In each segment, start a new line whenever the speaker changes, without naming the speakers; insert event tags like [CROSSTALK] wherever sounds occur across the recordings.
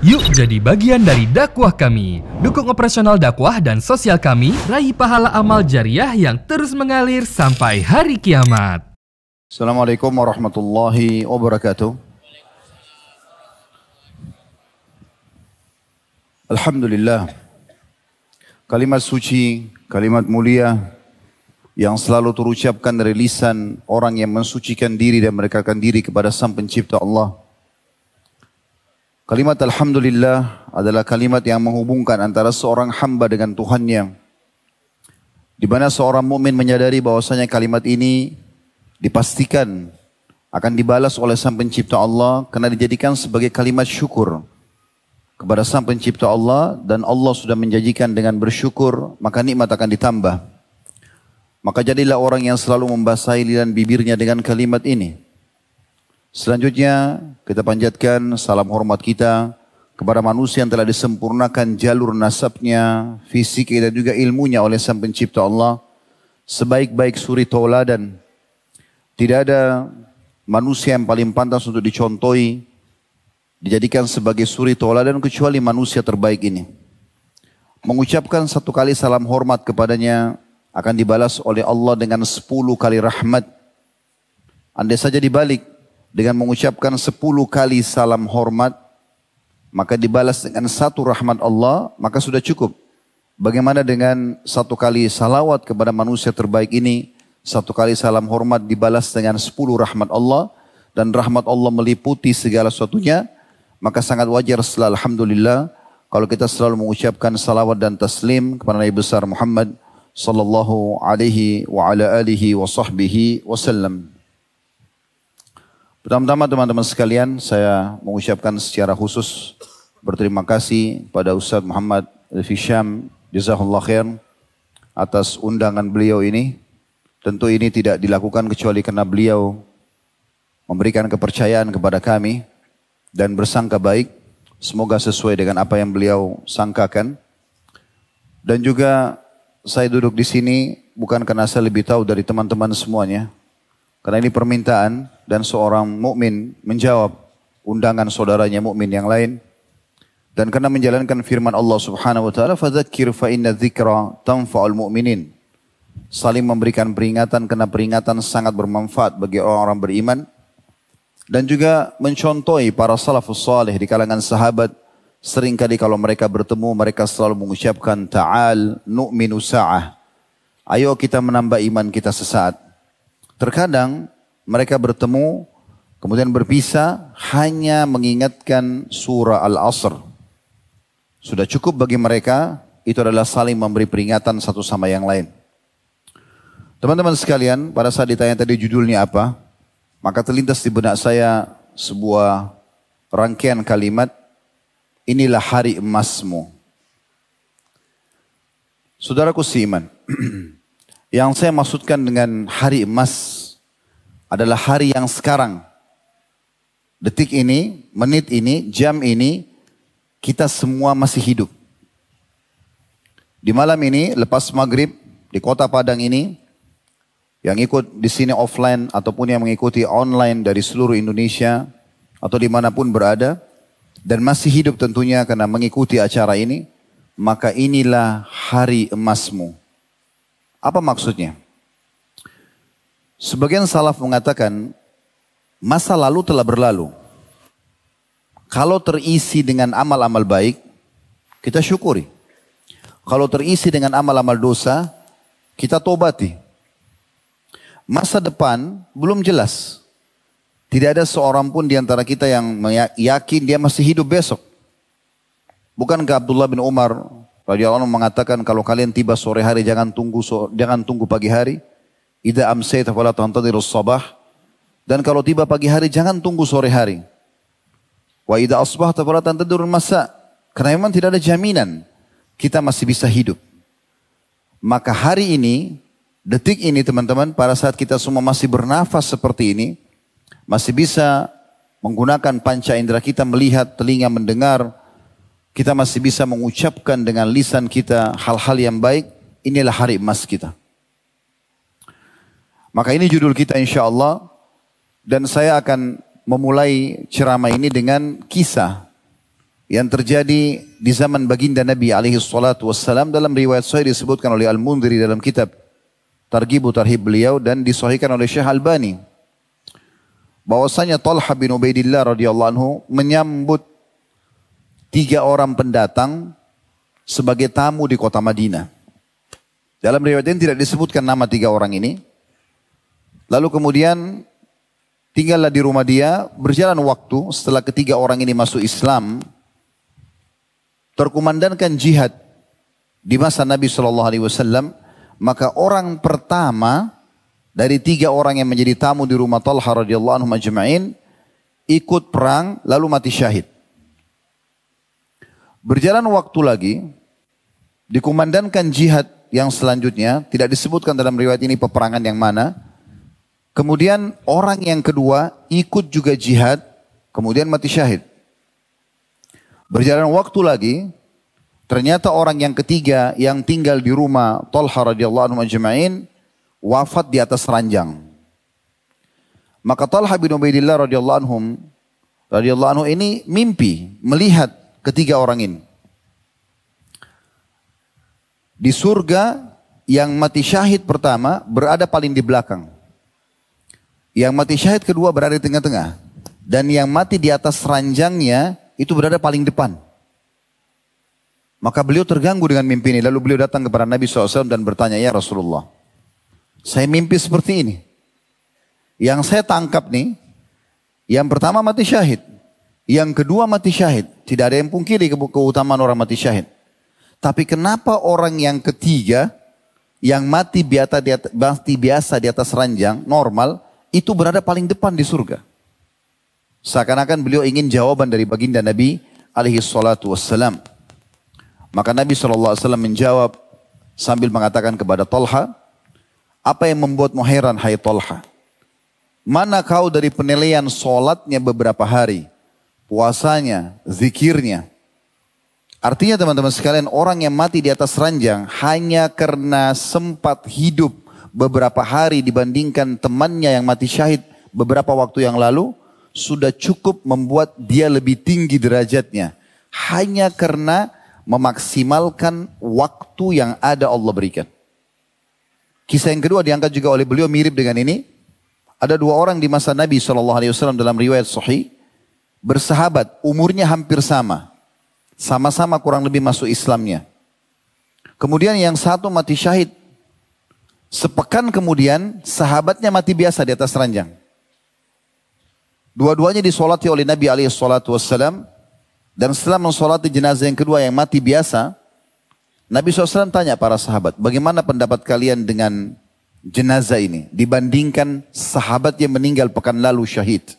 Yuk jadi bagian dari dakwah kami. Dukung operasional dakwah dan sosial kami, raih pahala amal jariah yang terus mengalir sampai hari kiamat. Assalamualaikum warahmatullahi wabarakatuh. Alhamdulillah. Kalimat suci, kalimat mulia yang selalu terucapkan dari lisan orang yang mensucikan diri dan mendekatkan diri kepada Sang Pencipta Allah Kalimat Alhamdulillah adalah kalimat yang menghubungkan antara seorang hamba dengan Tuhannya. Di mana seorang mukmin menyadari bahwasanya kalimat ini dipastikan akan dibalas oleh Sang Pencipta Allah karena dijadikan sebagai kalimat syukur kepada Sang Pencipta Allah dan Allah sudah menjanjikan dengan bersyukur maka nikmat akan ditambah. Maka jadilah orang yang selalu membasahi dan bibirnya dengan kalimat ini. Selanjutnya kita panjatkan salam hormat kita kepada manusia yang telah disempurnakan jalur nasabnya, fisik dan juga ilmunya oleh Sang Pencipta Allah sebaik-baik suri tauladan. Tidak ada manusia yang paling pantas untuk dicontohi, dijadikan sebagai suri tauladan kecuali manusia terbaik ini. Mengucapkan satu kali salam hormat kepadanya akan dibalas oleh Allah dengan sepuluh kali rahmat. Andai saja dibalik, dengan mengucapkan sepuluh kali salam hormat, maka dibalas dengan satu rahmat Allah, maka sudah cukup. Bagaimana dengan satu kali salawat kepada manusia terbaik ini, satu kali salam hormat dibalas dengan sepuluh rahmat Allah, dan rahmat Allah meliputi segala sesuatunya, maka sangat wajar setelah Alhamdulillah, kalau kita selalu mengucapkan salawat dan taslim kepada Nabi Besar Muhammad sallallahu alaihi wa ala alihi wa sahbihi wasallam. Pertama-tama teman-teman sekalian, saya mengucapkan secara khusus berterima kasih pada Ustadz Muhammad Al-Fisham Jazahullah Khair atas undangan beliau ini. Tentu ini tidak dilakukan kecuali karena beliau memberikan kepercayaan kepada kami dan bersangka baik. Semoga sesuai dengan apa yang beliau sangkakan. Dan juga saya duduk di sini bukan karena saya lebih tahu dari teman-teman semuanya, karena ini permintaan dan seorang mukmin menjawab undangan saudaranya mukmin yang lain. Dan karena menjalankan firman Allah Subhanahu wa taala, "Fadzakir fa inna dzikra tanfa'ul mu'minin." Saling memberikan peringatan karena peringatan sangat bermanfaat bagi orang-orang beriman dan juga mencontohi para salafus saleh di kalangan sahabat seringkali kalau mereka bertemu mereka selalu mengucapkan ta'al nu'minu sa'ah. Ayo kita menambah iman kita sesaat. Terkadang mereka bertemu kemudian berpisah hanya mengingatkan surah Al-Asr. Sudah cukup bagi mereka itu adalah saling memberi peringatan satu sama yang lain. Teman-teman sekalian, pada saat ditanya tadi judulnya apa, maka terlintas di benak saya sebuah rangkaian kalimat, inilah hari emasmu. Saudaraku seiman, [CLEARS THROAT] Yang saya maksudkan dengan hari emas adalah hari yang sekarang. Detik ini, menit ini, jam ini, kita semua masih hidup. Di malam ini, lepas maghrib, di kota Padang ini, yang ikut di sini offline ataupun yang mengikuti online dari seluruh Indonesia atau dimanapun berada dan masih hidup tentunya karena mengikuti acara ini, maka inilah hari emasmu. Apa maksudnya? Sebagian salaf mengatakan masa lalu telah berlalu. Kalau terisi dengan amal-amal baik, kita syukuri. Kalau terisi dengan amal-amal dosa, kita tobati. Masa depan belum jelas. Tidak ada seorang pun di antara kita yang yakin dia masih hidup besok. Bukankah Abdullah bin Umar radhiyallahu anhu mengatakan kalau kalian tiba sore hari jangan tunggu so, jangan tunggu pagi hari. Idza amsayta fala tantadirus sabah. Dan kalau tiba pagi hari jangan tunggu sore hari. Wa idza asbah fala tantadirul masa. Karena memang tidak ada jaminan kita masih bisa hidup. Maka hari ini, detik ini teman-teman, pada saat kita semua masih bernafas seperti ini, masih bisa menggunakan panca indera kita melihat, telinga mendengar, kita masih bisa mengucapkan dengan lisan kita hal-hal yang baik, inilah hari emas kita. Maka ini judul kita insya Allah dan saya akan memulai ceramah ini dengan kisah yang terjadi di zaman baginda Nabi alaihi salatu wassalam dalam riwayat saya disebutkan oleh Al-Mundiri dalam kitab Targibu Tarhib beliau dan disahihkan oleh Syekh Albani. Bahwasanya Talha bin Ubaidillah radhiyallahu anhu menyambut tiga orang pendatang sebagai tamu di kota Madinah. Dalam riwayat ini tidak disebutkan nama tiga orang ini. Lalu kemudian tinggallah di rumah dia, berjalan waktu setelah ketiga orang ini masuk Islam, terkumandankan jihad di masa Nabi Shallallahu Alaihi Wasallam, maka orang pertama dari tiga orang yang menjadi tamu di rumah Talha radhiyallahu anhu majma'in ikut perang lalu mati syahid. Berjalan waktu lagi, dikumandangkan jihad yang selanjutnya, tidak disebutkan dalam riwayat ini peperangan yang mana. Kemudian orang yang kedua ikut juga jihad, kemudian mati syahid. Berjalan waktu lagi, ternyata orang yang ketiga yang tinggal di rumah Tolha radhiyallahu anhu majmain wafat di atas ranjang. Maka Talha bin Ubaidillah radhiyallahu anhum radhiyallahu anhu ini mimpi melihat ketiga orang ini. Di surga yang mati syahid pertama berada paling di belakang. Yang mati syahid kedua berada di tengah-tengah. Dan yang mati di atas ranjangnya itu berada paling depan. Maka beliau terganggu dengan mimpi ini. Lalu beliau datang kepada Nabi SAW dan bertanya, Ya Rasulullah, saya mimpi seperti ini. Yang saya tangkap nih, yang pertama mati syahid. Yang kedua mati syahid. Tidak ada yang pungkiri ke keutamaan orang mati syahid. Tapi kenapa orang yang ketiga yang mati biasa di atas, mati biasa di atas ranjang normal itu berada paling depan di surga? Seakan-akan beliau ingin jawaban dari baginda Nabi alaihi salatu wassalam. Maka Nabi SAW menjawab sambil mengatakan kepada Tolha, apa yang membuatmu heran hai Talha? Mana kau dari penilaian solatnya beberapa hari? puasanya, zikirnya. Artinya teman-teman sekalian orang yang mati di atas ranjang hanya karena sempat hidup beberapa hari dibandingkan temannya yang mati syahid beberapa waktu yang lalu sudah cukup membuat dia lebih tinggi derajatnya. Hanya karena memaksimalkan waktu yang ada Allah berikan. Kisah yang kedua diangkat juga oleh beliau mirip dengan ini. Ada dua orang di masa Nabi SAW dalam riwayat sahih bersahabat, umurnya hampir sama. Sama-sama kurang lebih masuk Islamnya. Kemudian yang satu mati syahid. Sepekan kemudian sahabatnya mati biasa di atas ranjang. Dua-duanya disolati oleh Nabi SAW. Dan setelah mensolati jenazah yang kedua yang mati biasa, Nabi SAW tanya para sahabat, bagaimana pendapat kalian dengan jenazah ini dibandingkan sahabat yang meninggal pekan lalu syahid?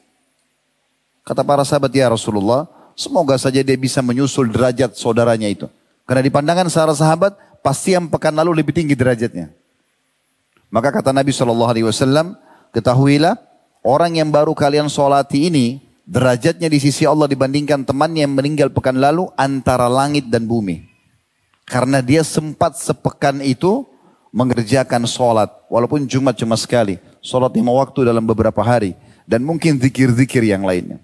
Kata para sahabat, ya Rasulullah, semoga saja dia bisa menyusul derajat saudaranya itu. Karena di pandangan para sahabat, pasti yang pekan lalu lebih tinggi derajatnya. Maka kata Nabi Shallallahu Alaihi Wasallam, ketahuilah orang yang baru kalian solati ini, derajatnya di sisi Allah dibandingkan teman yang meninggal pekan lalu antara langit dan bumi. Karena dia sempat sepekan itu mengerjakan sholat. Walaupun Jumat cuma sekali. Sholat lima waktu dalam beberapa hari. Dan mungkin zikir-zikir yang lainnya.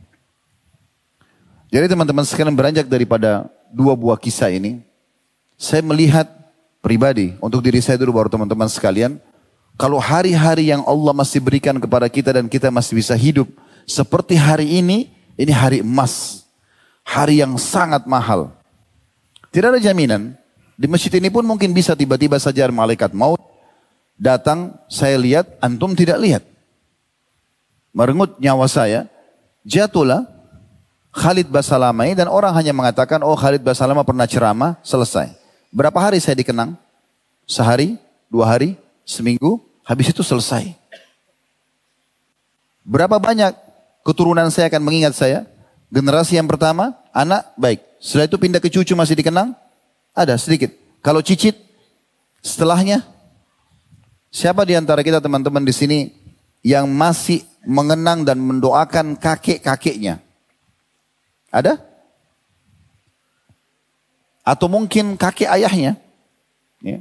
Jadi teman-teman sekalian beranjak daripada dua buah kisah ini, saya melihat pribadi, untuk diri saya dulu baru teman-teman sekalian, kalau hari-hari yang Allah masih berikan kepada kita dan kita masih bisa hidup seperti hari ini, ini hari emas. Hari yang sangat mahal. Tidak ada jaminan. Di masjid ini pun mungkin bisa tiba-tiba saja malaikat maut datang, saya lihat, antum tidak lihat. Merengut nyawa saya, jatuhlah Khalid Basalamai dan orang hanya mengatakan, oh Khalid Basalama pernah ceramah, selesai. Berapa hari saya dikenang? Sehari, dua hari, seminggu, habis itu selesai. Berapa banyak keturunan saya akan mengingat saya? Generasi yang pertama, anak, baik. Setelah itu pindah ke cucu masih dikenang? Ada sedikit. Kalau cicit, setelahnya, siapa di antara kita teman-teman di sini yang masih mengenang dan mendoakan kakek-kakeknya? Ada? Atau mungkin kakek ayahnya? Ya.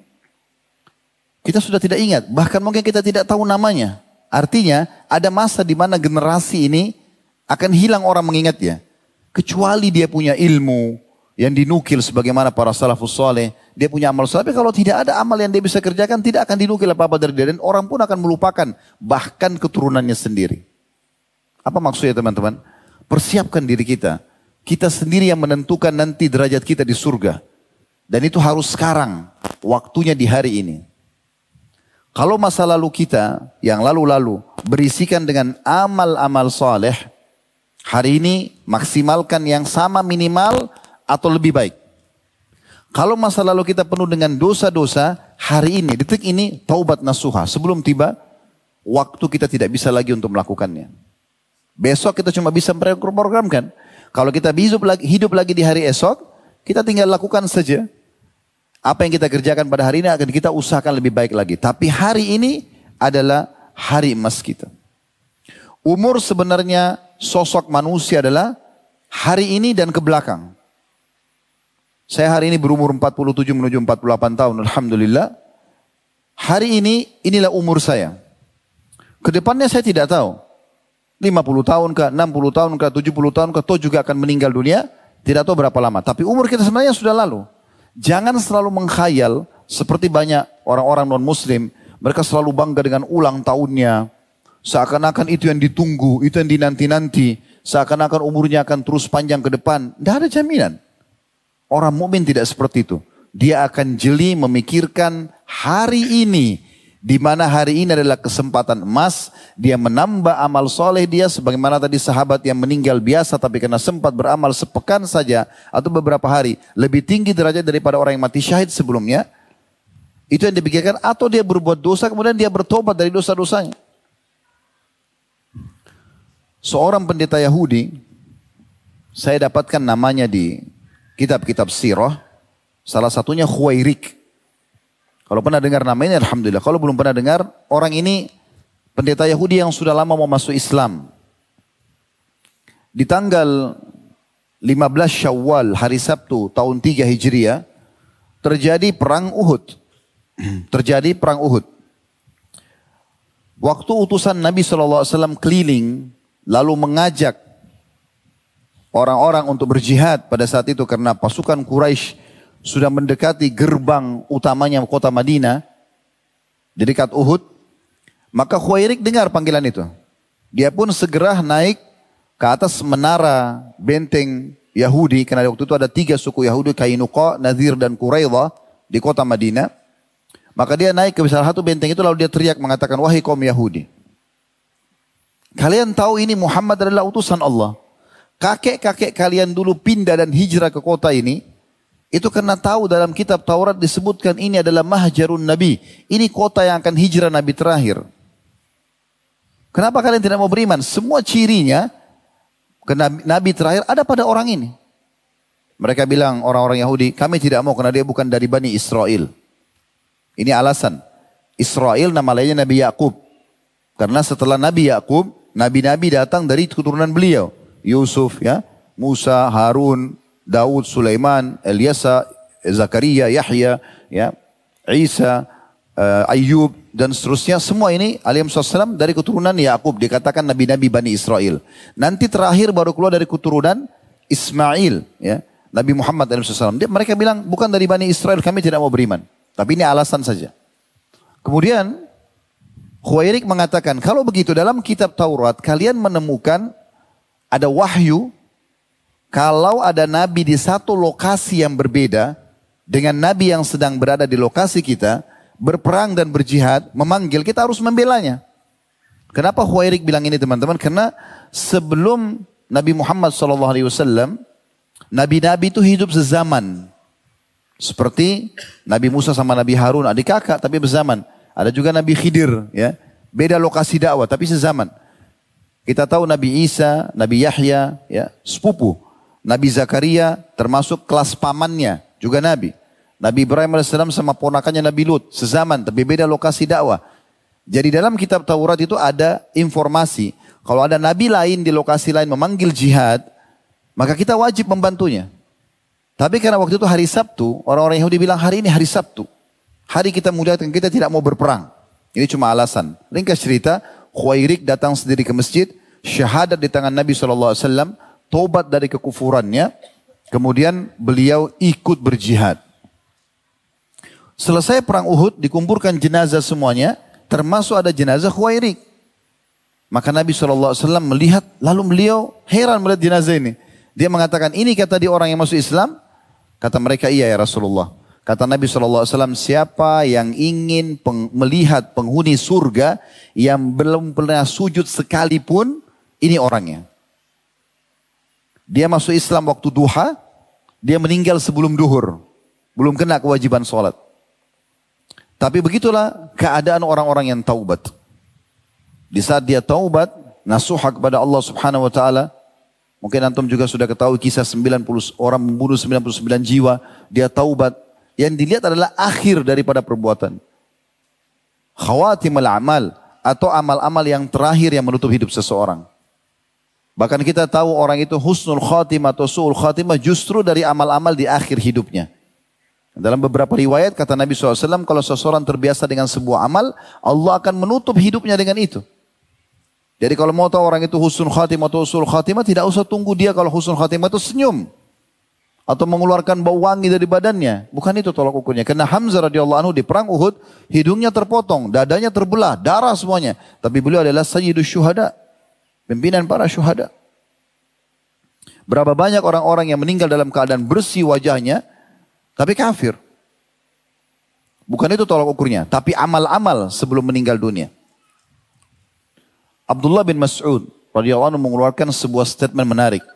Kita sudah tidak ingat, bahkan mungkin kita tidak tahu namanya. Artinya ada masa di mana generasi ini akan hilang orang mengingatnya. Kecuali dia punya ilmu yang dinukil sebagaimana para salafus soleh. Dia punya amal soleh. Tapi kalau tidak ada amal yang dia bisa kerjakan tidak akan dinukil apa-apa dari dia. Dan orang pun akan melupakan bahkan keturunannya sendiri. Apa maksudnya teman-teman? Persiapkan diri kita kita sendiri yang menentukan nanti derajat kita di surga. Dan itu harus sekarang, waktunya di hari ini. Kalau masa lalu kita yang lalu-lalu berisikan dengan amal-amal soleh, hari ini maksimalkan yang sama minimal atau lebih baik. Kalau masa lalu kita penuh dengan dosa-dosa, hari ini, detik ini taubat nasuha. Sebelum tiba, waktu kita tidak bisa lagi untuk melakukannya. Besok kita cuma bisa memprogramkan. Kalau kita hidup lagi, hidup lagi di hari esok, kita tinggal lakukan saja. Apa yang kita kerjakan pada hari ini akan kita usahakan lebih baik lagi. Tapi hari ini adalah hari emas kita. Umur sebenarnya sosok manusia adalah hari ini dan ke belakang. Saya hari ini berumur 47 menuju 48 tahun, Alhamdulillah. Hari ini, inilah umur saya. Kedepannya saya tidak tahu. 50 tahun ke 60 tahun ke 70 tahun ke atau juga akan meninggal dunia tidak tahu berapa lama tapi umur kita sebenarnya sudah lalu jangan selalu mengkhayal seperti banyak orang-orang non muslim mereka selalu bangga dengan ulang tahunnya seakan-akan itu yang ditunggu itu yang dinanti-nanti seakan-akan umurnya akan terus panjang ke depan tidak ada jaminan orang mukmin tidak seperti itu dia akan jeli memikirkan hari ini di mana hari ini adalah kesempatan emas, dia menambah amal soleh dia sebagaimana tadi sahabat yang meninggal biasa tapi karena sempat beramal sepekan saja atau beberapa hari lebih tinggi derajat daripada orang yang mati syahid sebelumnya. Itu yang dipikirkan atau dia berbuat dosa kemudian dia bertobat dari dosa-dosanya. Seorang pendeta Yahudi, saya dapatkan namanya di kitab-kitab sirah, salah satunya Khuairik. Kalau pernah dengar namanya alhamdulillah. Kalau belum pernah dengar, orang ini pendeta Yahudi yang sudah lama mau masuk Islam. Di tanggal 15 Syawal hari Sabtu tahun 3 Hijriah terjadi perang Uhud. [CLEARS THROAT] Terjadi perang Uhud. Waktu utusan Nabi SAW keliling lalu mengajak orang-orang untuk berjihad pada saat itu karena pasukan Quraisy sudah mendekati gerbang utamanya kota Madinah di dekat Uhud, maka Khuairik dengar panggilan itu. Dia pun segera naik ke atas menara benteng Yahudi karena waktu itu ada tiga suku Yahudi Kainuqa, Nazir dan Quraidha di kota Madinah. Maka dia naik ke salah satu benteng itu lalu dia teriak mengatakan wahai kaum Yahudi. Kalian tahu ini Muhammad adalah utusan Allah. Kakek-kakek kalian dulu pindah dan hijrah ke kota ini itu karena tahu dalam kitab Taurat disebutkan ini adalah mahjarun nabi. Ini kota yang akan hijrah nabi terakhir. Kenapa kalian tidak mau beriman? Semua cirinya ke nabi terakhir ada pada orang ini. Mereka bilang orang-orang Yahudi, kami tidak mau karena dia bukan dari Bani Israel. Ini alasan. Israel nama lainnya Nabi Yakub. Karena setelah Nabi Yakub, nabi-nabi datang dari keturunan beliau. Yusuf, ya, Musa, Harun, Daud, Sulaiman, Elyasa, Zakaria, Yahya, ya, Isa, uh, eh, Ayub dan seterusnya semua ini alaihissalam dari keturunan Yakub dikatakan nabi-nabi Bani Israel. Nanti terakhir baru keluar dari keturunan Ismail, ya. Nabi Muhammad SAW. Dia, mereka bilang bukan dari Bani Israel kami tidak mau beriman. Tapi ini alasan saja. Kemudian Khuairik mengatakan kalau begitu dalam kitab Taurat kalian menemukan ada wahyu kalau ada nabi di satu lokasi yang berbeda dengan nabi yang sedang berada di lokasi kita, berperang dan berjihad, memanggil, kita harus membelanya. Kenapa Huairik bilang ini teman-teman? Karena sebelum Nabi Muhammad Alaihi Wasallam, nabi-nabi itu hidup sezaman. Seperti Nabi Musa sama Nabi Harun, adik kakak tapi berzaman. Ada juga Nabi Khidir, ya. Beda lokasi dakwah tapi sezaman. Kita tahu Nabi Isa, Nabi Yahya, ya, sepupu. Nabi Zakaria termasuk kelas pamannya juga Nabi. Nabi Ibrahim AS sama ponakannya Nabi Lut sezaman tapi beda lokasi dakwah. Jadi dalam kitab Taurat itu ada informasi kalau ada nabi lain di lokasi lain memanggil jihad maka kita wajib membantunya. Tapi karena waktu itu hari Sabtu, orang-orang Yahudi bilang hari ini hari Sabtu. Hari kita dan kita tidak mau berperang. Ini cuma alasan. Ringkas cerita, Khuairik datang sendiri ke masjid, syahadat di tangan Nabi SAW, tobat dari kekufurannya, kemudian beliau ikut berjihad. Selesai perang Uhud dikumpulkan jenazah semuanya, termasuk ada jenazah Khuairik. Maka Nabi SAW melihat, lalu beliau heran melihat jenazah ini. Dia mengatakan, ini kata di orang yang masuk Islam. Kata mereka, iya ya Rasulullah. Kata Nabi SAW, siapa yang ingin peng, melihat penghuni surga yang belum pernah sujud sekalipun, ini orangnya. Dia masuk Islam waktu duha, dia meninggal sebelum duhur. Belum kena kewajiban sholat. Tapi begitulah keadaan orang-orang yang taubat. Di saat dia taubat, nasuhah kepada Allah subhanahu wa ta'ala, mungkin antum juga sudah ketahui kisah 90 orang membunuh 99 jiwa, dia taubat. Yang dilihat adalah akhir daripada perbuatan. Khawatim al-amal atau amal-amal yang terakhir yang menutup hidup seseorang. Bahkan kita tahu orang itu husnul khatimah atau su'ul khatimah justru dari amal-amal di akhir hidupnya. Dalam beberapa riwayat kata Nabi SAW, kalau seseorang terbiasa dengan sebuah amal, Allah akan menutup hidupnya dengan itu. Jadi kalau mau tahu orang itu husnul khatimah atau su'ul khatimah, tidak usah tunggu dia kalau husnul khatimah itu senyum. Atau mengeluarkan bau wangi dari badannya. Bukan itu tolak ukurnya. Karena Hamzah radhiyallahu anhu di perang Uhud, hidungnya terpotong, dadanya terbelah, darah semuanya. Tapi beliau adalah sayyidus syuhada. Pimpinan para syuhada. Berapa banyak orang-orang yang meninggal dalam keadaan bersih wajahnya, tapi kafir. Bukan itu tolak ukurnya, tapi amal-amal sebelum meninggal dunia. Abdullah bin Mas'ud radhiyallahu anhu mengeluarkan sebuah statement menarik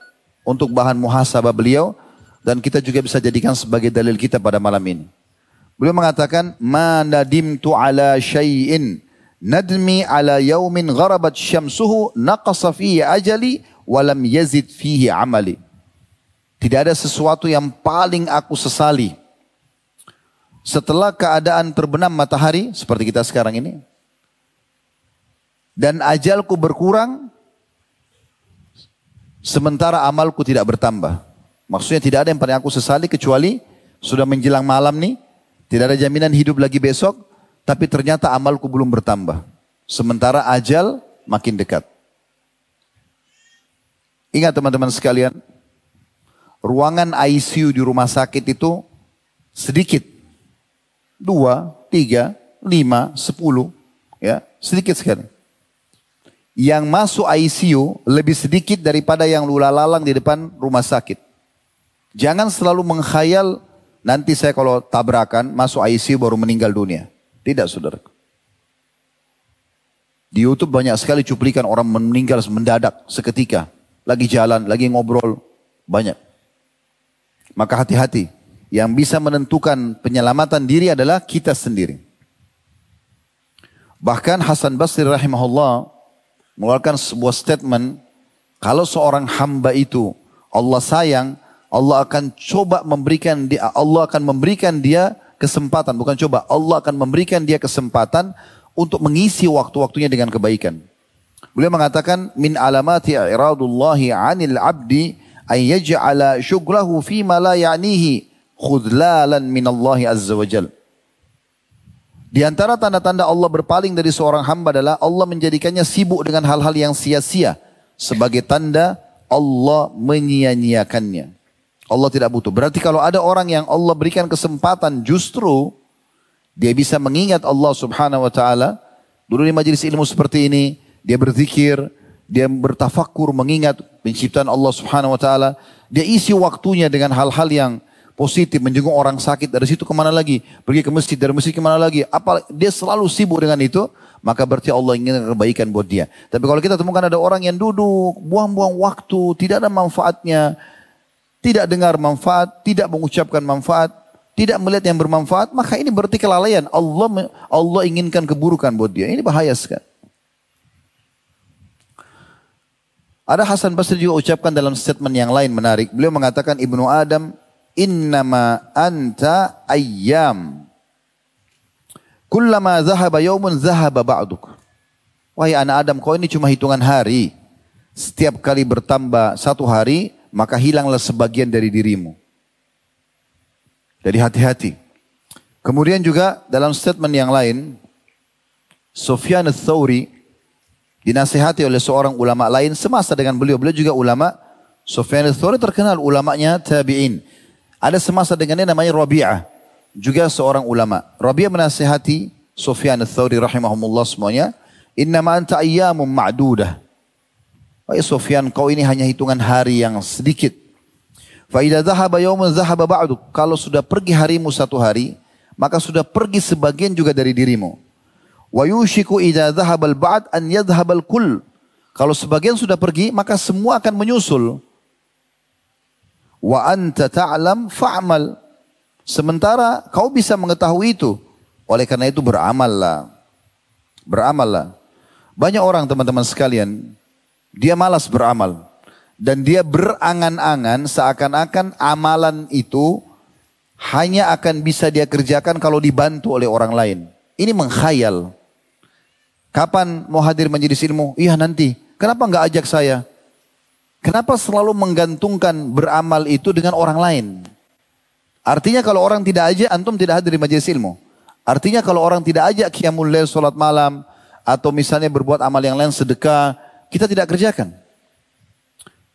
untuk bahan muhasabah beliau dan kita juga bisa jadikan sebagai dalil kita pada malam ini. Beliau mengatakan, "Ma nadimtu ala syai'in Nadmi ala yaumin gharabat syamsuhu naqasa fihi ajali walam yazid fihi amali. Tidak ada sesuatu yang paling aku sesali. Setelah keadaan terbenam matahari seperti kita sekarang ini. Dan ajalku berkurang. Sementara amalku tidak bertambah. Maksudnya tidak ada yang paling aku sesali kecuali sudah menjelang malam nih. Tidak ada jaminan hidup lagi besok tapi ternyata amalku belum bertambah. Sementara ajal makin dekat. Ingat teman-teman sekalian, ruangan ICU di rumah sakit itu sedikit. Dua, tiga, lima, sepuluh. Ya, sedikit sekali. Yang masuk ICU lebih sedikit daripada yang lula-lalang di depan rumah sakit. Jangan selalu mengkhayal nanti saya kalau tabrakan masuk ICU baru meninggal dunia. Tidak saudaraku. Di Youtube banyak sekali cuplikan orang meninggal mendadak seketika. Lagi jalan, lagi ngobrol. Banyak. Maka hati-hati. Yang bisa menentukan penyelamatan diri adalah kita sendiri. Bahkan Hasan Basri rahimahullah mengeluarkan sebuah statement. Kalau seorang hamba itu Allah sayang, Allah akan coba memberikan dia, Allah akan memberikan dia kesempatan, bukan coba. Allah akan memberikan dia kesempatan untuk mengisi waktu-waktunya dengan kebaikan. Beliau mengatakan min alamati iradullahi 'anil 'abdi an yaj'ala syugrahu fi ma la ya'nihi khudlalan min Allah azza jal. Di antara tanda-tanda Allah berpaling dari seorang hamba adalah Allah menjadikannya sibuk dengan hal-hal yang sia-sia sebagai tanda Allah menyia-nyiakannya. Allah tidak butuh. Berarti kalau ada orang yang Allah berikan kesempatan justru dia bisa mengingat Allah Subhanahu wa taala. Dulu di majelis ilmu seperti ini, dia berzikir, dia bertafakur mengingat penciptaan Allah Subhanahu wa taala. Dia isi waktunya dengan hal-hal yang positif, menjenguk orang sakit dari situ kemana lagi, pergi ke masjid dari masjid kemana lagi. Apa dia selalu sibuk dengan itu, maka berarti Allah ingin kebaikan buat dia. Tapi kalau kita temukan ada orang yang duduk, buang-buang waktu, tidak ada manfaatnya, tidak dengar manfaat, tidak mengucapkan manfaat, tidak melihat yang bermanfaat, maka ini berarti kelalaian. Allah Allah inginkan keburukan buat dia. Ini bahaya sekali. Ada Hasan Basri juga ucapkan dalam statement yang lain menarik. Beliau mengatakan Ibnu Adam, "Innama anta ayyam." Kullama zahaba yawmun zahaba ba'duk. Wahai anak Adam, kau ini cuma hitungan hari. Setiap kali bertambah satu hari, maka hilanglah sebagian dari dirimu. Jadi hati-hati. Kemudian juga dalam statement yang lain, Sofyan Thawri dinasihati oleh seorang ulama lain semasa dengan beliau. Beliau juga ulama. Sofyan Thawri terkenal ulamanya tabi'in. Ada semasa dengannya namanya Rabi'ah. Juga seorang ulama. Rabi'ah menasihati Sofyan Thawri rahimahumullah semuanya. Innama anta ayyamun ma'dudah. Wahai Sofyan, kau ini hanya hitungan hari yang sedikit. Fa'idah zahaba yaumun zahaba ba'du. Kalau sudah pergi harimu satu hari, maka sudah pergi sebagian juga dari dirimu. Wa yushiku zahaba zahabal ba'd an al kull. Kalau sebagian sudah pergi, maka semua akan menyusul. Wa anta ta'lam fa'mal. Sementara kau bisa mengetahui itu. Oleh karena itu beramallah. Beramallah. Banyak orang teman-teman sekalian dia malas beramal. Dan dia berangan-angan seakan-akan amalan itu hanya akan bisa dia kerjakan kalau dibantu oleh orang lain. Ini mengkhayal. Kapan mau hadir menjadi silmu? Iya nanti. Kenapa nggak ajak saya? Kenapa selalu menggantungkan beramal itu dengan orang lain? Artinya kalau orang tidak aja, antum tidak hadir di majelis ilmu. Artinya kalau orang tidak ajak kiamul lel, sholat malam, atau misalnya berbuat amal yang lain, sedekah, kita tidak kerjakan.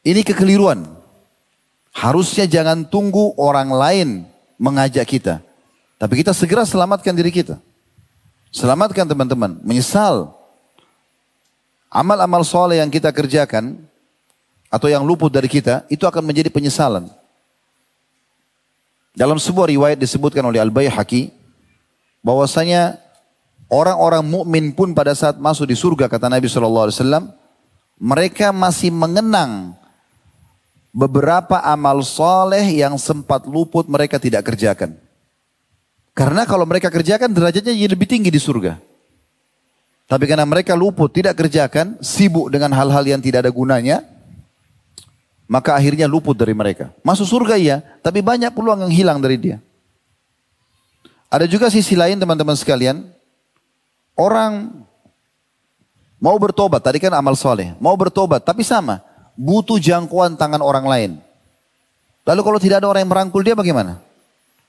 Ini kekeliruan. Harusnya jangan tunggu orang lain mengajak kita. Tapi kita segera selamatkan diri kita. Selamatkan teman-teman. Menyesal. Amal-amal soleh yang kita kerjakan atau yang luput dari kita itu akan menjadi penyesalan. Dalam sebuah riwayat disebutkan oleh al Bayhaqi bahwasanya orang-orang mukmin pun pada saat masuk di surga kata Nabi Shallallahu alaihi wasallam mereka masih mengenang beberapa amal soleh yang sempat luput mereka tidak kerjakan. Karena kalau mereka kerjakan derajatnya jadi lebih tinggi di surga. Tapi karena mereka luput, tidak kerjakan, sibuk dengan hal-hal yang tidak ada gunanya, maka akhirnya luput dari mereka. Masuk surga iya, tapi banyak peluang yang hilang dari dia. Ada juga sisi lain teman-teman sekalian, orang Mau bertobat, tadi kan amal soleh. Mau bertobat, tapi sama. Butuh jangkauan tangan orang lain. Lalu kalau tidak ada orang yang merangkul dia bagaimana?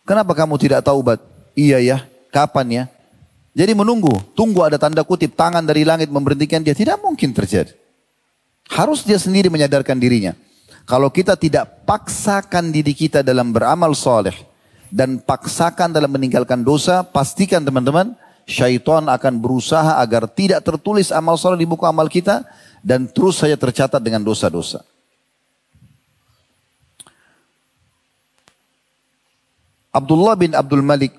Kenapa kamu tidak tahu taubat? Iya ya, kapan ya? Jadi menunggu, tunggu ada tanda kutip tangan dari langit memberhentikan dia. Tidak mungkin terjadi. Harus dia sendiri menyadarkan dirinya. Kalau kita tidak paksakan diri kita dalam beramal soleh dan paksakan dalam meninggalkan dosa, pastikan teman-teman syaitan akan berusaha agar tidak tertulis amal soleh di buku amal kita dan terus saja tercatat dengan dosa-dosa. Abdullah bin Abdul Malik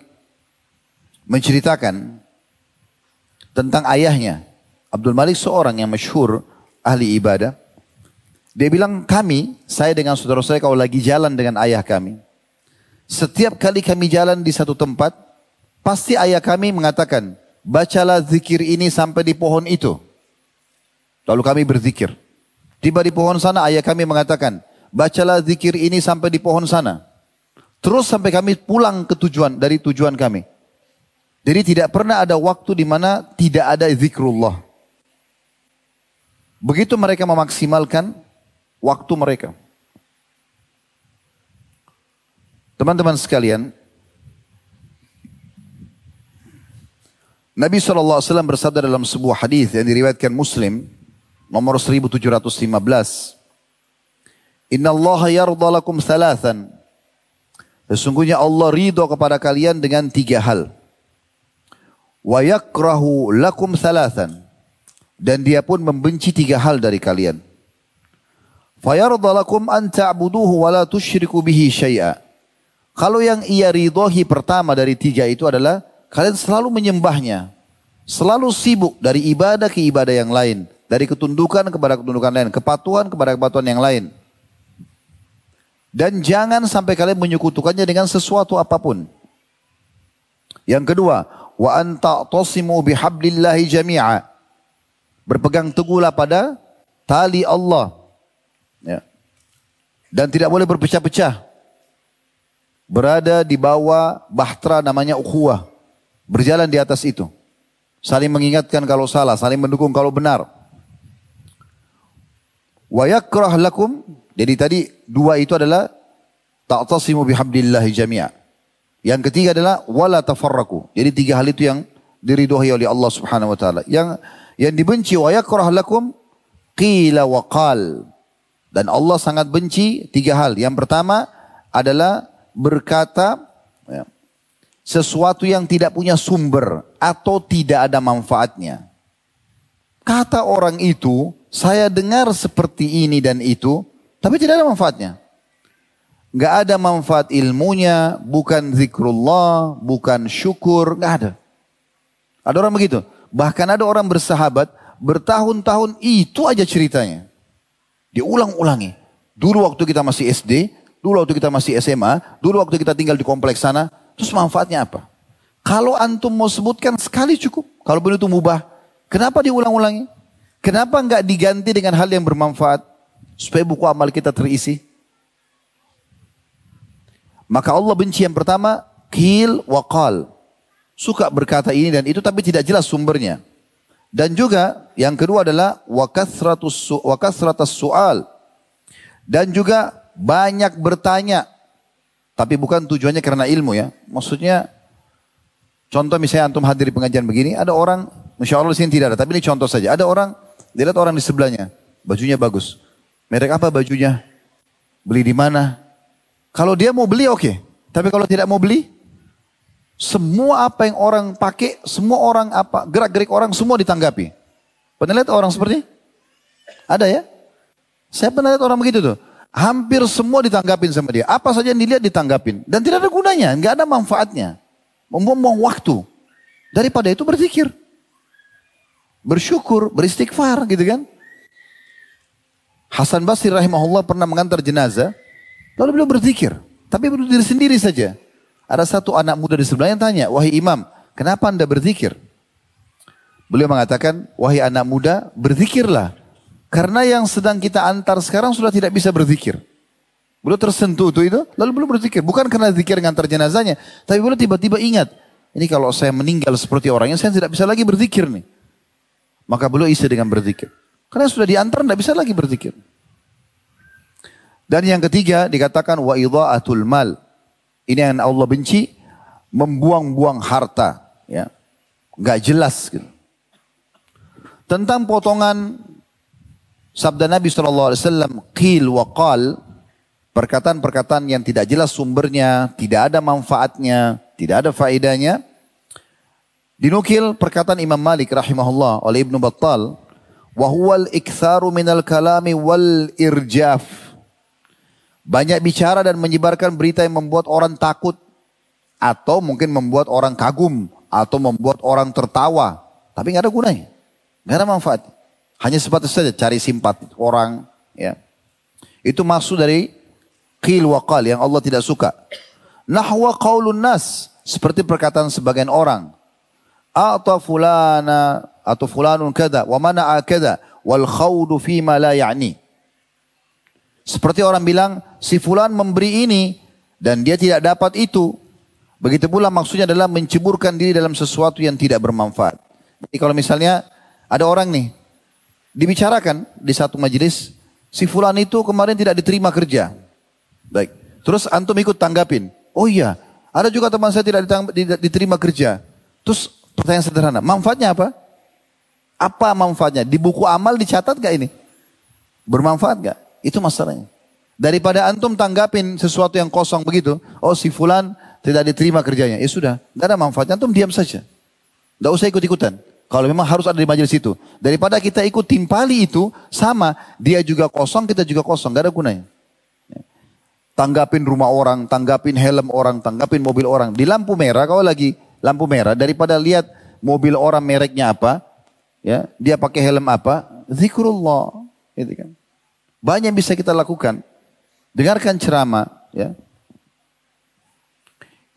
menceritakan tentang ayahnya. Abdul Malik seorang yang masyhur ahli ibadah. Dia bilang kami, saya dengan saudara saya kalau lagi jalan dengan ayah kami. Setiap kali kami jalan di satu tempat, Pasti ayah kami mengatakan, bacalah zikir ini sampai di pohon itu. Lalu kami berzikir. Tiba di pohon sana ayah kami mengatakan, bacalah zikir ini sampai di pohon sana. Terus sampai kami pulang ke tujuan, dari tujuan kami. Jadi tidak pernah ada waktu di mana tidak ada zikrullah. Begitu mereka memaksimalkan waktu mereka. Teman-teman sekalian, Nabi SAW bersabda dalam sebuah hadis yang diriwayatkan Muslim nomor 1715. Inna Allah yarda lakum thalathan. Sesungguhnya Allah ridho kepada kalian dengan tiga hal. Wa yakrahu lakum thalathan. Dan dia pun membenci tiga hal dari kalian. Fayarda lakum an ta'buduhu wa la tusyriku bihi syai'a. Kalau yang ia ridhohi pertama dari tiga itu adalah Kalian selalu menyembahnya. Selalu sibuk dari ibadah ke ibadah yang lain. Dari ketundukan kepada ketundukan lain. Kepatuhan kepada kepatuhan yang lain. Dan jangan sampai kalian menyekutukannya dengan sesuatu apapun. Yang kedua, wa anta tosimu bihablillahi jami'a. Berpegang teguhlah pada tali Allah. Ya. Dan tidak boleh berpecah-pecah. Berada di bawah bahtera namanya ukhuwah. Berjalan di atas itu. Saling mengingatkan kalau salah, saling mendukung kalau benar. Wa yakrah lakum. Jadi tadi dua itu adalah ta'tasimu bihabdillahi jami'a. Yang ketiga adalah wala tafarraku. Jadi tiga hal itu yang diridhoi oleh Allah Subhanahu wa taala. Yang yang dibenci wa yakrah lakum qila wa qal. Dan Allah sangat benci tiga hal. Yang pertama adalah berkata sesuatu yang tidak punya sumber atau tidak ada manfaatnya. Kata orang itu, saya dengar seperti ini dan itu, tapi tidak ada manfaatnya. Gak ada manfaat ilmunya, bukan zikrullah, bukan syukur, gak ada. Ada orang begitu. Bahkan ada orang bersahabat, bertahun-tahun itu aja ceritanya. Diulang-ulangi. Dulu waktu kita masih SD, dulu waktu kita masih SMA, dulu waktu kita tinggal di kompleks sana, Terus manfaatnya apa? Kalau antum mau sebutkan sekali cukup. Kalau benar itu mubah. Kenapa diulang-ulangi? Kenapa nggak diganti dengan hal yang bermanfaat? Supaya buku amal kita terisi. Maka Allah benci yang pertama, kil waqal. Suka berkata ini dan itu tapi tidak jelas sumbernya. Dan juga yang kedua adalah wakathratus su, wakathratas su'al. Dan juga banyak bertanya. Tapi bukan tujuannya karena ilmu ya. Maksudnya contoh misalnya antum hadir di pengajian begini, ada orang, insya Allah di sini tidak ada, tapi ini contoh saja. Ada orang, dilihat orang di sebelahnya, bajunya bagus. Merek apa bajunya? Beli di mana? Kalau dia mau beli oke, okay. tapi kalau tidak mau beli, semua apa yang orang pakai, semua orang apa gerak-gerik orang semua ditanggapi. Pernah lihat orang seperti? Ada ya? Saya pernah lihat orang begitu tuh. Hampir semua ditanggapin sama dia. Apa saja yang dilihat ditanggapin. Dan tidak ada gunanya, nggak ada manfaatnya. Membuang-buang waktu. Daripada itu berzikir. Bersyukur, beristighfar gitu kan. Hasan Basri rahimahullah pernah mengantar jenazah. Lalu beliau berzikir. Tapi beliau diri sendiri saja. Ada satu anak muda di sebelahnya tanya, Wahai imam, kenapa anda berzikir? Beliau mengatakan, wahai anak muda, berzikirlah karena yang sedang kita antar sekarang sudah tidak bisa berzikir. Beliau tersentuh itu itu, lalu belum berzikir. Bukan karena zikir ngantar jenazahnya, tapi beliau tiba-tiba ingat, ini kalau saya meninggal seperti orangnya, saya tidak bisa lagi berzikir nih. Maka beliau isi dengan berzikir. Karena sudah diantar, tidak bisa lagi berzikir. Dan yang ketiga dikatakan wa idha'atul mal. Ini yang Allah benci, membuang-buang harta, ya. nggak jelas gitu. Tentang potongan Sabda Nabi SAW, Qil wa qal, perkataan-perkataan yang tidak jelas sumbernya, tidak ada manfaatnya, tidak ada faedahnya. Dinukil perkataan Imam Malik rahimahullah oleh Ibnu Battal, wa huwal iktharu minal kalami wal irjaf. Banyak bicara dan menyebarkan berita yang membuat orang takut atau mungkin membuat orang kagum atau membuat orang tertawa, tapi nggak ada gunanya, nggak ada manfaatnya. Hanya sebatas saja cari simpat orang. Ya. Itu maksud dari qil wa qal yang Allah tidak suka. Nahwa qaulun nas. Seperti perkataan sebagian orang. A'ta fulana atau fulanun kada wa mana'a kada wal khawdu fima la ya'ni. Seperti orang bilang si fulan memberi ini dan dia tidak dapat itu. Begitu pula maksudnya adalah menceburkan diri dalam sesuatu yang tidak bermanfaat. Jadi kalau misalnya ada orang nih dibicarakan di satu majelis, si fulan itu kemarin tidak diterima kerja. Baik. Terus antum ikut tanggapin. Oh iya, ada juga teman saya tidak diterima kerja. Terus pertanyaan sederhana, manfaatnya apa? Apa manfaatnya? Di buku amal dicatat gak ini? Bermanfaat gak? Itu masalahnya. Daripada antum tanggapin sesuatu yang kosong begitu, oh si fulan tidak diterima kerjanya. Ya sudah, gak ada manfaatnya, antum diam saja. Gak usah ikut-ikutan. Kalau memang harus ada di majelis itu. Daripada kita ikut timpali itu, sama. Dia juga kosong, kita juga kosong. Gak ada gunanya. Ya. Tanggapin rumah orang, tanggapin helm orang, tanggapin mobil orang. Di lampu merah, kalau lagi lampu merah, daripada lihat mobil orang mereknya apa, ya dia pakai helm apa, zikrullah. Gitu kan. Banyak bisa kita lakukan. Dengarkan ceramah, ya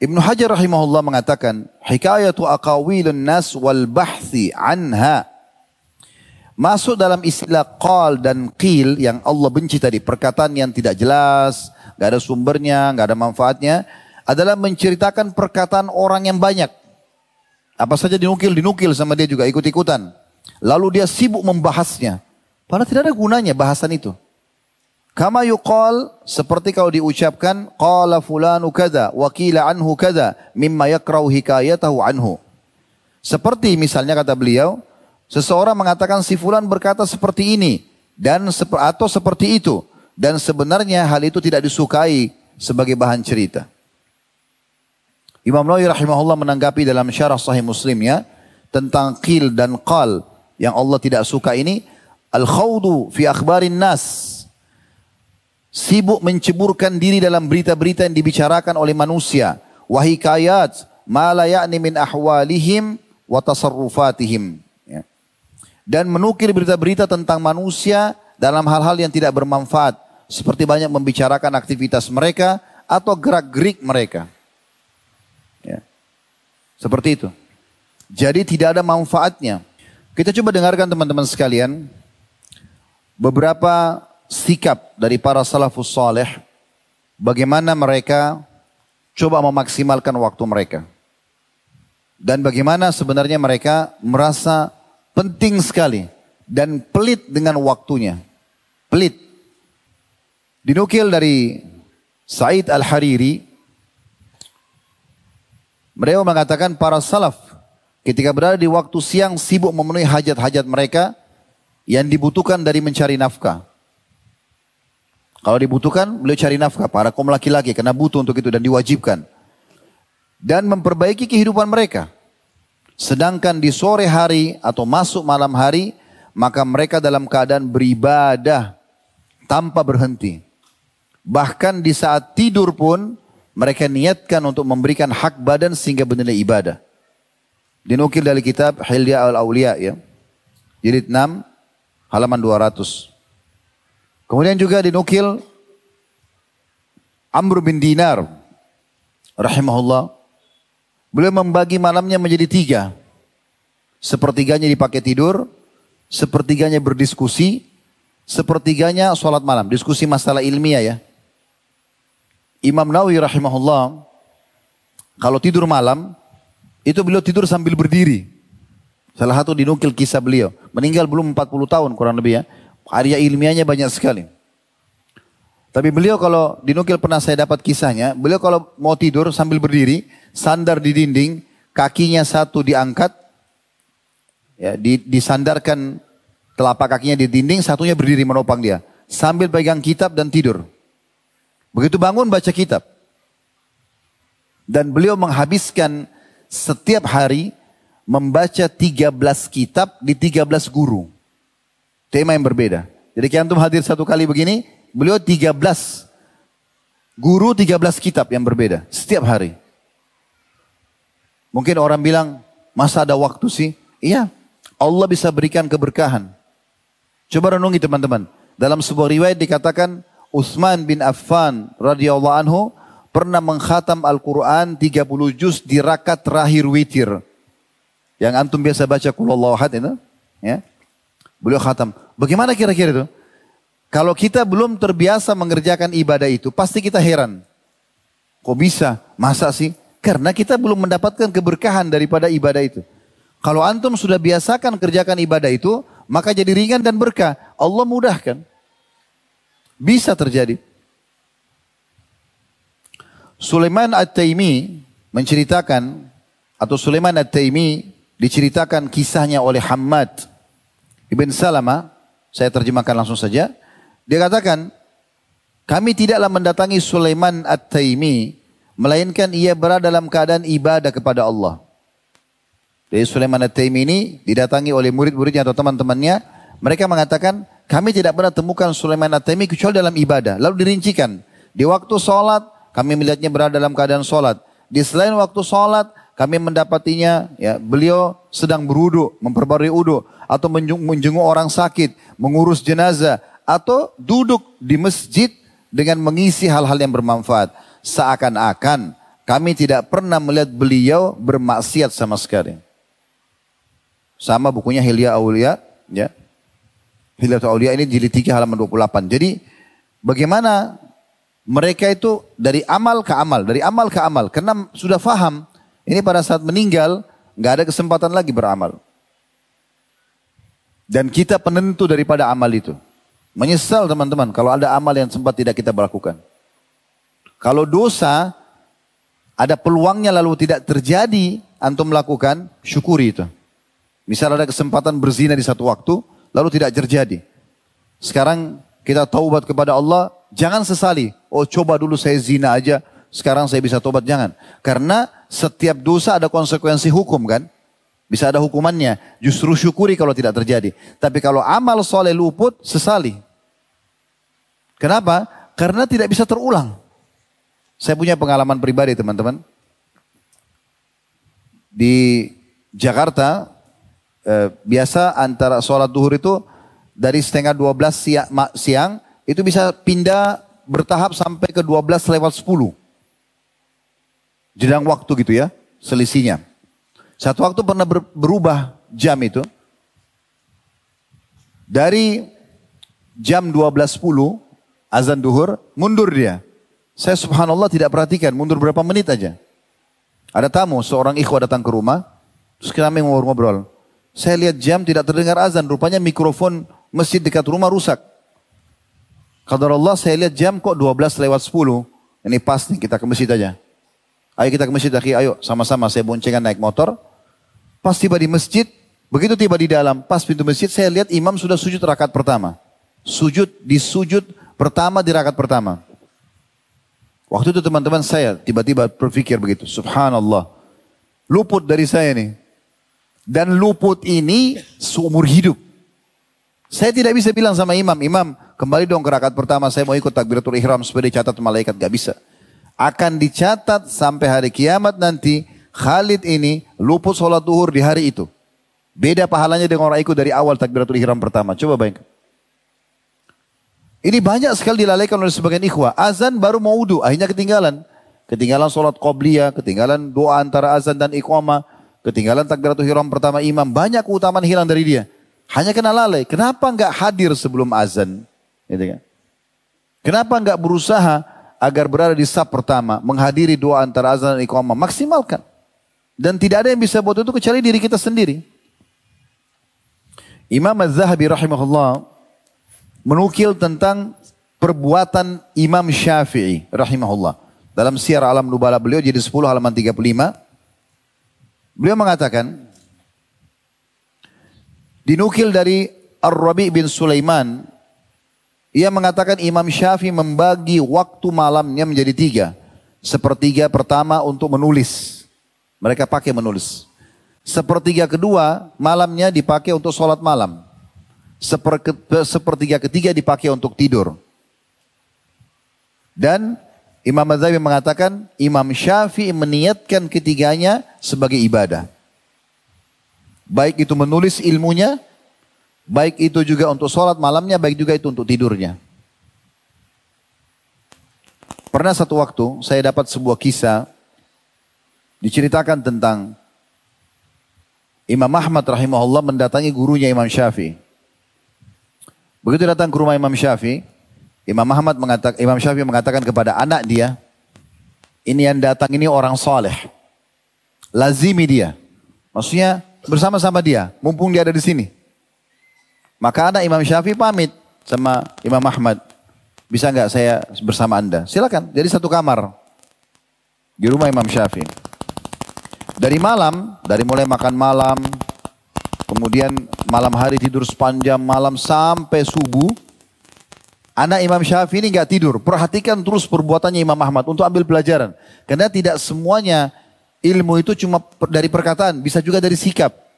Ibnu Hajar rahimahullah mengatakan, hikayatu aqawilun nas wal bahthi anha. Masuk dalam istilah qal dan qil yang Allah benci tadi, perkataan yang tidak jelas, gak ada sumbernya, gak ada manfaatnya, adalah menceritakan perkataan orang yang banyak. Apa saja dinukil, dinukil sama dia juga ikut-ikutan. Lalu dia sibuk membahasnya. Padahal tidak ada gunanya bahasan itu. Kama yuqal seperti kalau diucapkan qala fulanu kada wa qila anhu kada mimma yakrahu hikayatahu anhu. Seperti misalnya kata beliau, seseorang mengatakan si fulan berkata seperti ini dan atau seperti itu dan sebenarnya hal itu tidak disukai sebagai bahan cerita. Imam Nawawi rahimahullah menanggapi dalam syarah sahih Muslimnya tentang qil dan qal yang Allah tidak suka ini al khawdu fi akhbarin nas Sibuk menceburkan diri dalam berita-berita yang dibicarakan oleh manusia. Wahikayat ma la ya'ni min ahwalihim wa tasarrufatihim. Ya. Dan menukir berita-berita tentang manusia dalam hal-hal yang tidak bermanfaat. Seperti banyak membicarakan aktivitas mereka atau gerak-gerik mereka. Ya. Seperti itu. Jadi tidak ada manfaatnya. Kita coba dengarkan teman-teman sekalian. Beberapa sikap dari para salafus saleh bagaimana mereka coba memaksimalkan waktu mereka. Dan bagaimana sebenarnya mereka merasa penting sekali dan pelit dengan waktunya. Pelit. Dinukil dari Said Al-Hariri, mereka mengatakan para salaf ketika berada di waktu siang sibuk memenuhi hajat-hajat mereka yang dibutuhkan dari mencari nafkah. Kalau dibutuhkan, beliau cari nafkah. Para kaum laki-laki karena butuh untuk itu dan diwajibkan. Dan memperbaiki kehidupan mereka. Sedangkan di sore hari atau masuk malam hari, maka mereka dalam keadaan beribadah tanpa berhenti. Bahkan di saat tidur pun, mereka niatkan untuk memberikan hak badan sehingga bernilai ibadah. Dinukil dari kitab Hilya al-Aulia ya. Jilid 6, halaman 200. Kemudian juga dinukil Amr bin Dinar rahimahullah. Beliau membagi malamnya menjadi tiga. Sepertiganya dipakai tidur, sepertiganya berdiskusi, sepertiganya sholat malam. Diskusi masalah ilmiah ya. Imam Nawawi rahimahullah kalau tidur malam itu beliau tidur sambil berdiri. Salah satu dinukil kisah beliau. Meninggal belum 40 tahun kurang lebih ya. Karya ilmiahnya banyak sekali. Tapi beliau kalau di pernah saya dapat kisahnya, beliau kalau mau tidur sambil berdiri, sandar di dinding, kakinya satu diangkat, ya, disandarkan telapak kakinya di dinding, satunya berdiri menopang dia. Sambil pegang kitab dan tidur. Begitu bangun baca kitab. Dan beliau menghabiskan setiap hari membaca 13 kitab di 13 guru. Tema yang berbeda. Jadi kiantum hadir satu kali begini, beliau 13 guru 13 kitab yang berbeda setiap hari. Mungkin orang bilang, masa ada waktu sih? Iya, Allah bisa berikan keberkahan. Coba renungi teman-teman. Dalam sebuah riwayat dikatakan, Utsman bin Affan radhiyallahu anhu pernah mengkhatam Al-Quran 30 juz di rakat terakhir witir. Yang antum biasa baca kulallahu ahad Ya. Beliau khatam. Bagaimana kira-kira itu? Kalau kita belum terbiasa mengerjakan ibadah itu, pasti kita heran. Kok bisa? Masa sih? Karena kita belum mendapatkan keberkahan daripada ibadah itu. Kalau antum sudah biasakan kerjakan ibadah itu, maka jadi ringan dan berkah. Allah mudahkan. Bisa terjadi. Sulaiman At-Taimi menceritakan atau Sulaiman At-Taimi diceritakan kisahnya oleh Hamad Ibn Salama, saya terjemahkan langsung saja. Dia katakan, kami tidaklah mendatangi Sulaiman At-Taimi, melainkan ia berada dalam keadaan ibadah kepada Allah. Jadi Sulaiman At-Taimi ini didatangi oleh murid-muridnya atau teman-temannya. Mereka mengatakan, kami tidak pernah temukan Sulaiman At-Taimi kecuali dalam ibadah. Lalu dirincikan, di waktu sholat, kami melihatnya berada dalam keadaan sholat. Di selain waktu sholat, kami mendapatinya, ya, beliau sedang berudu, memperbarui udu, atau menjenguk orang sakit, mengurus jenazah, atau duduk di masjid dengan mengisi hal-hal yang bermanfaat. Seakan-akan kami tidak pernah melihat beliau bermaksiat sama sekali. Sama bukunya Hilya Aulia, ya. Hilya Aulia ini jilid 3 halaman 28. Jadi bagaimana mereka itu dari amal ke amal, dari amal ke amal, karena sudah faham ini pada saat meninggal nggak ada kesempatan lagi beramal. Dan kita penentu daripada amal itu. Menyesal teman-teman kalau ada amal yang sempat tidak kita lakukan. Kalau dosa ada peluangnya lalu tidak terjadi antum melakukan syukuri itu. Misal ada kesempatan berzina di satu waktu lalu tidak terjadi. Sekarang kita taubat kepada Allah, jangan sesali. Oh coba dulu saya zina aja, sekarang saya bisa tobat, jangan. Karena setiap dosa ada konsekuensi hukum kan. Bisa ada hukumannya, justru syukuri kalau tidak terjadi. Tapi kalau amal soleh luput, sesali. Kenapa? Karena tidak bisa terulang. Saya punya pengalaman pribadi teman-teman. Di Jakarta, eh, biasa antara sholat duhur itu dari setengah 12 siang, siang itu bisa pindah bertahap sampai ke 12 lewat 10. Jenang waktu gitu ya, selisihnya. Satu waktu pernah berubah jam itu. Dari jam 12.10 azan duhur, mundur dia. Saya subhanallah tidak perhatikan, mundur berapa menit aja. Ada tamu, seorang ikhwa datang ke rumah, terus kami ngobrol-ngobrol. Saya lihat jam tidak terdengar azan, rupanya mikrofon masjid dekat rumah rusak. Kalau Allah saya lihat jam kok 12 lewat 10. Ini pas nih kita ke masjid aja. Ayo kita ke masjid akhi, ayo sama-sama saya boncengan naik motor. Pas tiba di masjid, begitu tiba di dalam, pas pintu masjid saya lihat imam sudah sujud rakaat pertama. Sujud di sujud pertama di rakaat pertama. Waktu itu teman-teman saya tiba-tiba berpikir begitu, subhanallah. Luput dari saya nih. Dan luput ini seumur hidup. Saya tidak bisa bilang sama imam, imam kembali dong ke rakaat pertama saya mau ikut takbiratul ihram supaya dicatat malaikat. Gak bisa akan dicatat sampai hari kiamat nanti Khalid ini lupus sholat duhur di hari itu. Beda pahalanya dengan orang ikut dari awal takbiratul ihram pertama. Coba bayangkan. Ini banyak sekali dilalaikan oleh sebagian ikhwah. Azan baru mau wudhu, akhirnya ketinggalan. Ketinggalan sholat qobliya, ketinggalan doa antara azan dan iqamah, ketinggalan takbiratul ihram pertama imam. Banyak keutamaan hilang dari dia. Hanya kena lalai. Kenapa enggak hadir sebelum azan? Gitu kan? Kenapa enggak berusaha agar berada di sub pertama, menghadiri doa antara azan dan iqamah, maksimalkan. Dan tidak ada yang bisa buat itu kecuali diri kita sendiri. Imam Az-Zahabi rahimahullah menukil tentang perbuatan Imam Syafi'i rahimahullah. Dalam siar alam nubala beliau jadi 10 halaman 35. Beliau mengatakan, dinukil dari Ar-Rabi bin Sulaiman ia mengatakan Imam Syafi'i membagi waktu malamnya menjadi tiga. Sepertiga pertama untuk menulis. Mereka pakai menulis. Sepertiga kedua malamnya dipakai untuk sholat malam. Sepertiga ketiga dipakai untuk tidur. Dan Imam Madzhabi mengatakan Imam Syafi'i meniatkan ketiganya sebagai ibadah. Baik itu menulis ilmunya Baik itu juga untuk sholat malamnya, baik juga itu untuk tidurnya. Pernah satu waktu saya dapat sebuah kisah diceritakan tentang Imam Ahmad rahimahullah mendatangi gurunya Imam Syafi'i. Begitu datang ke rumah Imam Syafi'i, Imam Ahmad mengatakan Imam Syafi'i mengatakan kepada anak dia, ini yang datang ini orang saleh. Lazimi dia. Maksudnya bersama-sama dia, mumpung dia ada di sini. Maka anak Imam Syafi'i pamit sama Imam Ahmad. Bisa nggak saya bersama anda? Silakan. Jadi satu kamar di rumah Imam Syafi'i. Dari malam, dari mulai makan malam, kemudian malam hari tidur sepanjang malam sampai subuh, Anak Imam Syafi'i ini nggak tidur. Perhatikan terus perbuatannya Imam Ahmad untuk ambil pelajaran. Karena tidak semuanya ilmu itu cuma dari perkataan, bisa juga dari sikap.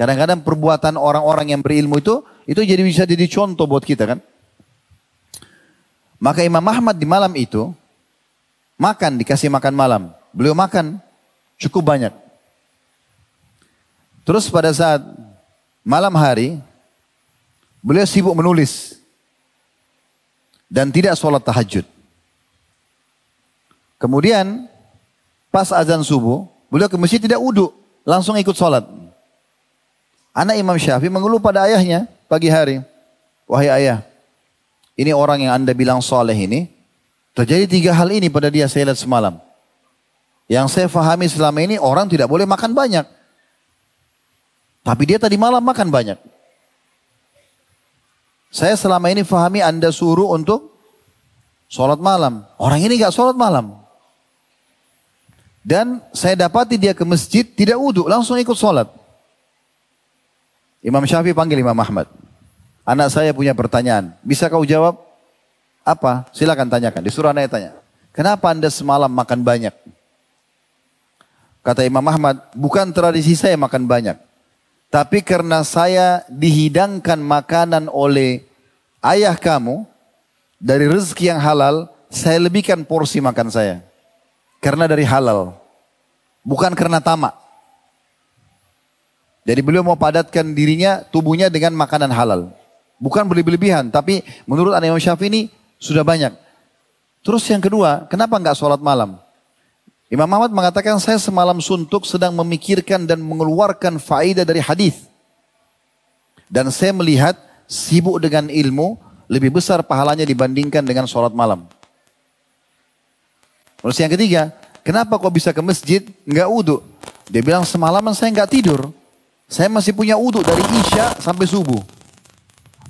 Kadang-kadang perbuatan orang-orang yang berilmu itu, itu jadi bisa jadi contoh buat kita kan. Maka Imam Ahmad di malam itu, makan, dikasih makan malam. Beliau makan, cukup banyak. Terus pada saat malam hari, beliau sibuk menulis. Dan tidak sholat tahajud. Kemudian, pas azan subuh, beliau ke masjid tidak uduk, langsung ikut sholat. Anak Imam Syafi'i mengeluh pada ayahnya pagi hari. Wahai ayah, ini orang yang anda bilang soleh ini, terjadi tiga hal ini pada dia saya lihat semalam. Yang saya fahami selama ini orang tidak boleh makan banyak. Tapi dia tadi malam makan banyak. Saya selama ini fahami anda suruh untuk sholat malam. Orang ini gak sholat malam. Dan saya dapati dia ke masjid tidak uduk langsung ikut sholat. Imam Syafi'i panggil Imam Ahmad. Anak saya punya pertanyaan. Bisa kau jawab? Apa? Silakan tanyakan. Di anaknya tanya. Kenapa anda semalam makan banyak? Kata Imam Ahmad, bukan tradisi saya makan banyak. Tapi karena saya dihidangkan makanan oleh ayah kamu dari rezeki yang halal, saya lebihkan porsi makan saya. Karena dari halal. Bukan karena tamak. Jadi beliau mau padatkan dirinya, tubuhnya dengan makanan halal. Bukan berlebih-lebihan, tapi menurut Imam Syafi'i ini sudah banyak. Terus yang kedua, kenapa nggak sholat malam? Imam Ahmad mengatakan saya semalam suntuk sedang memikirkan dan mengeluarkan faidah dari hadis. Dan saya melihat sibuk dengan ilmu lebih besar pahalanya dibandingkan dengan sholat malam. Terus yang ketiga, kenapa kok bisa ke masjid nggak uduk? Dia bilang semalaman saya nggak tidur. Saya masih punya uduk dari Isya sampai subuh.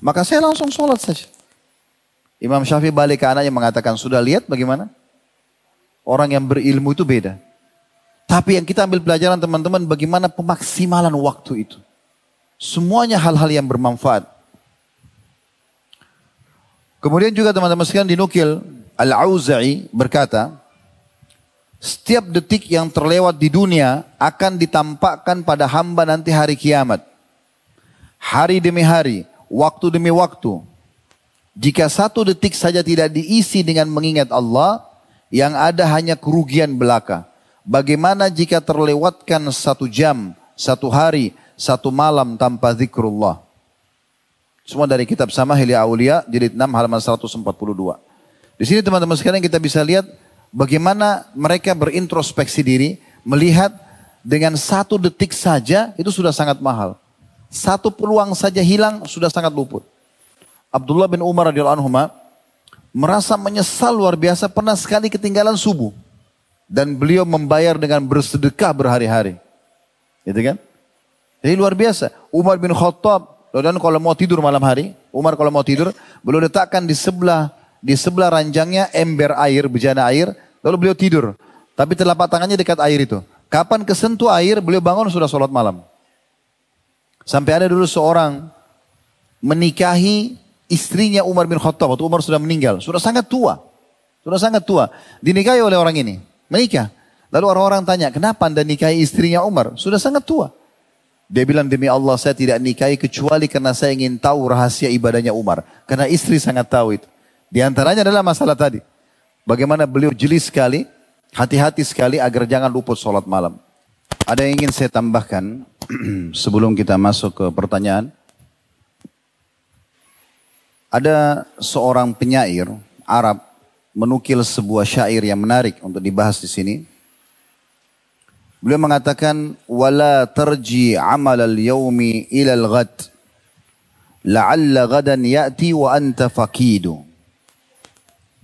Maka saya langsung sholat saja. Imam Syafi'i balik ke anaknya mengatakan, sudah lihat bagaimana? Orang yang berilmu itu beda. Tapi yang kita ambil pelajaran teman-teman, bagaimana pemaksimalan waktu itu. Semuanya hal-hal yang bermanfaat. Kemudian juga teman-teman sekalian dinukil, Al-Auza'i berkata, setiap detik yang terlewat di dunia akan ditampakkan pada hamba nanti hari kiamat. Hari demi hari, waktu demi waktu. Jika satu detik saja tidak diisi dengan mengingat Allah, yang ada hanya kerugian belaka. Bagaimana jika terlewatkan satu jam, satu hari, satu malam tanpa zikrullah? Semua dari kitab sama Hilya Aulia, jilid 6 halaman 142. Di sini teman-teman sekalian kita bisa lihat Bagaimana mereka berintrospeksi diri, melihat dengan satu detik saja itu sudah sangat mahal. Satu peluang saja hilang sudah sangat luput. Abdullah bin Umar radhiyallahu anhu merasa menyesal luar biasa pernah sekali ketinggalan subuh dan beliau membayar dengan bersedekah berhari-hari. Gitu kan? Jadi luar biasa. Umar bin Khattab, dan kalau mau tidur malam hari, Umar kalau mau tidur, beliau letakkan di sebelah di sebelah ranjangnya ember air, bejana air, lalu beliau tidur. Tapi telapak tangannya dekat air itu. Kapan kesentuh air, beliau bangun sudah sholat malam. Sampai ada dulu seorang menikahi istrinya Umar bin Khattab. Waktu Umar sudah meninggal, sudah sangat tua. Sudah sangat tua. Dinikahi oleh orang ini. Menikah. Lalu orang-orang tanya, kenapa anda nikahi istrinya Umar? Sudah sangat tua. Dia bilang, demi Allah saya tidak nikahi kecuali karena saya ingin tahu rahasia ibadahnya Umar. Karena istri sangat tahu itu. Di antaranya adalah masalah tadi. Bagaimana beliau jeli sekali, hati-hati sekali agar jangan luput sholat malam. Ada yang ingin saya tambahkan [CLEARS THROAT] sebelum kita masuk ke pertanyaan. Ada seorang penyair Arab menukil sebuah syair yang menarik untuk dibahas di sini. Beliau mengatakan, "Wala terji amal al yomi ila al-ghad, la'alla ghadan ya'ti wa anta fakidu.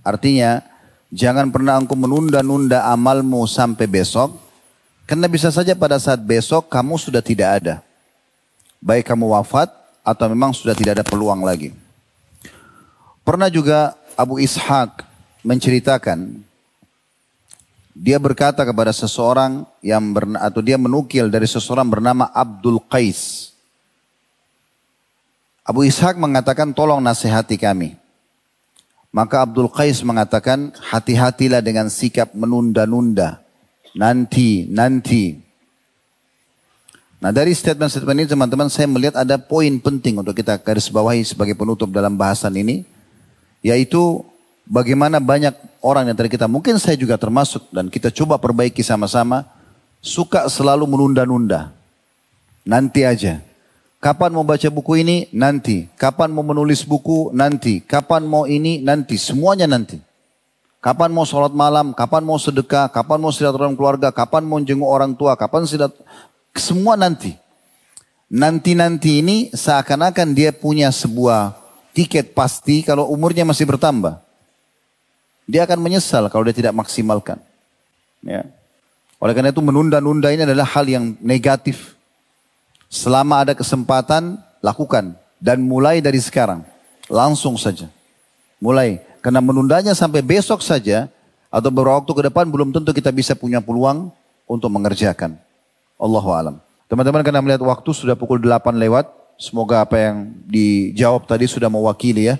Artinya, jangan pernah engkau menunda-nunda amalmu sampai besok. Karena bisa saja pada saat besok kamu sudah tidak ada. Baik kamu wafat atau memang sudah tidak ada peluang lagi. Pernah juga Abu Ishaq menceritakan dia berkata kepada seseorang yang bernama, atau dia menukil dari seseorang bernama Abdul Qais. Abu Ishaq mengatakan tolong nasihati kami. Maka Abdul Qais mengatakan, hati-hatilah dengan sikap menunda-nunda. Nanti, nanti. Nah dari statement-statement ini teman-teman saya melihat ada poin penting untuk kita garis bawahi sebagai penutup dalam bahasan ini. Yaitu bagaimana banyak orang yang tadi kita, mungkin saya juga termasuk dan kita coba perbaiki sama-sama. Suka selalu menunda-nunda. Nanti aja. Kapan mau baca buku ini? Nanti. Kapan mau menulis buku? Nanti. Kapan mau ini? Nanti. Semuanya nanti. Kapan mau sholat malam? Kapan mau sedekah? Kapan mau silaturahmi keluarga? Kapan mau jenguk orang tua? Kapan silat? Semua nanti. Nanti-nanti ini seakan-akan dia punya sebuah tiket pasti kalau umurnya masih bertambah. Dia akan menyesal kalau dia tidak maksimalkan. Ya. Oleh karena itu menunda-nunda ini adalah hal yang negatif. Selama ada kesempatan, lakukan. Dan mulai dari sekarang. Langsung saja. Mulai. Karena menundanya sampai besok saja, atau beberapa waktu ke depan belum tentu kita bisa punya peluang untuk mengerjakan. Allahu alam. Teman-teman karena melihat waktu sudah pukul 8 lewat. Semoga apa yang dijawab tadi sudah mewakili ya.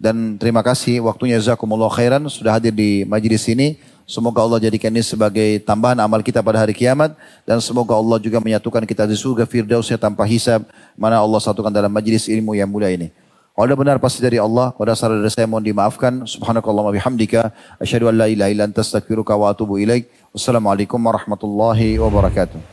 Dan terima kasih waktunya Zakumullah khairan sudah hadir di majlis ini. Semoga Allah jadikan ini sebagai tambahan amal kita pada hari kiamat dan semoga Allah juga menyatukan kita di surga firdausnya tanpa hisab mana Allah satukan dalam majlis ilmu yang mulia ini. Kalau benar pasti dari Allah, pada salah dari saya mohon dimaafkan. Subhanakallah wa bihamdika. Asyadu an la ilaha illa anta astagfiruka wa atubu ilaik. Wassalamualaikum warahmatullahi wabarakatuh.